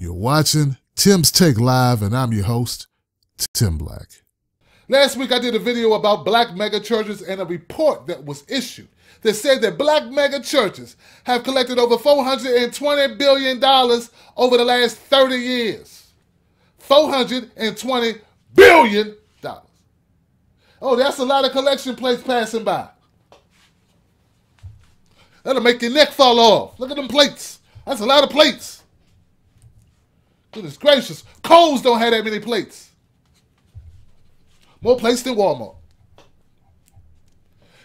You're watching Tim's Take Live, and I'm your host, Tim Black. Last week, I did a video about black mega churches and a report that was issued that said that black mega churches have collected over $420 billion over the last 30 years. $420 billion. Oh, that's a lot of collection plates passing by. That'll make your neck fall off. Look at them plates. That's a lot of plates. Goodness gracious. Coles don't have that many plates. More plates than Walmart.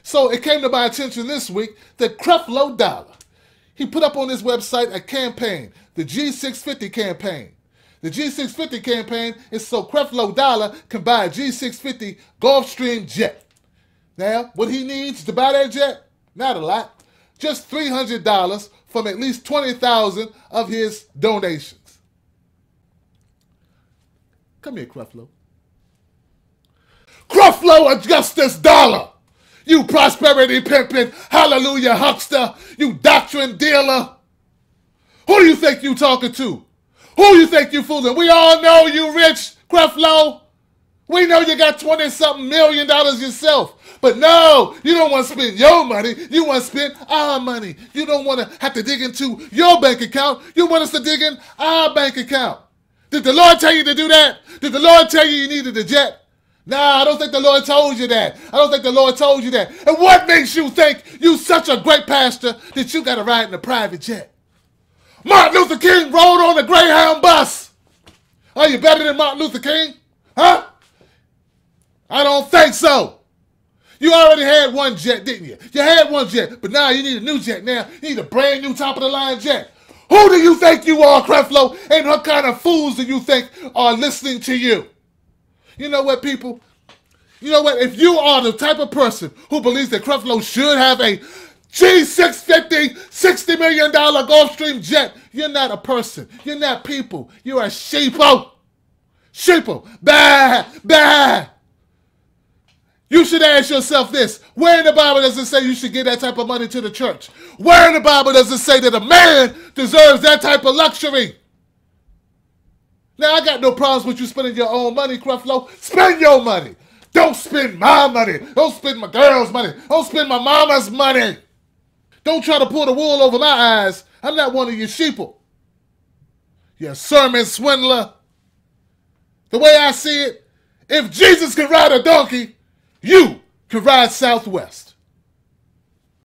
So it came to my attention this week that Creflo Dollar, he put up on his website a campaign, the G650 campaign. The G650 campaign is so Creflo Dollar can buy a G650 Gulfstream jet. Now, what he needs to buy that jet? Not a lot. Just $300 from at least 20000 of his donations. Come here, Creflo. Creflo Augustus Dollar! You prosperity pimping, hallelujah huckster, you doctrine dealer. Who do you think you talking to? Who you think you fooling? We all know you rich, Creflo. We know you got 20 something million dollars yourself. But no, you don't want to spend your money. You want to spend our money. You don't want to have to dig into your bank account. You want us to dig in our bank account. Did the Lord tell you to do that? Did the Lord tell you you needed a jet? Nah, I don't think the Lord told you that. I don't think the Lord told you that. And what makes you think you such a great pastor that you got to ride in a private jet? Martin Luther King rode on a Greyhound bus. Are you better than Martin Luther King? Huh? I don't think so. You already had one jet, didn't you? You had one jet, but now you need a new jet. Now you need a brand new top of the line jet. Who do you think you are, Creflo? And what kind of fools do you think are listening to you? You know what, people? You know what? If you are the type of person who believes that Creflo should have a G650, $60 million Gulfstream jet, you're not a person. You're not people. You're a sheepo. Sheepo. Bah! Bah! You should ask yourself this where in the Bible does it say you should give that type of money to the church? Where in the Bible does it say that a man deserves that type of luxury? Now, I got no problems with you spending your own money, Creflo. Spend your money. Don't spend my money. Don't spend my girl's money. Don't spend my mama's money. Don't try to pull the wool over my eyes. I'm not one of your sheeple. You sermon swindler. The way I see it, if Jesus can ride a donkey, you can ride Southwest.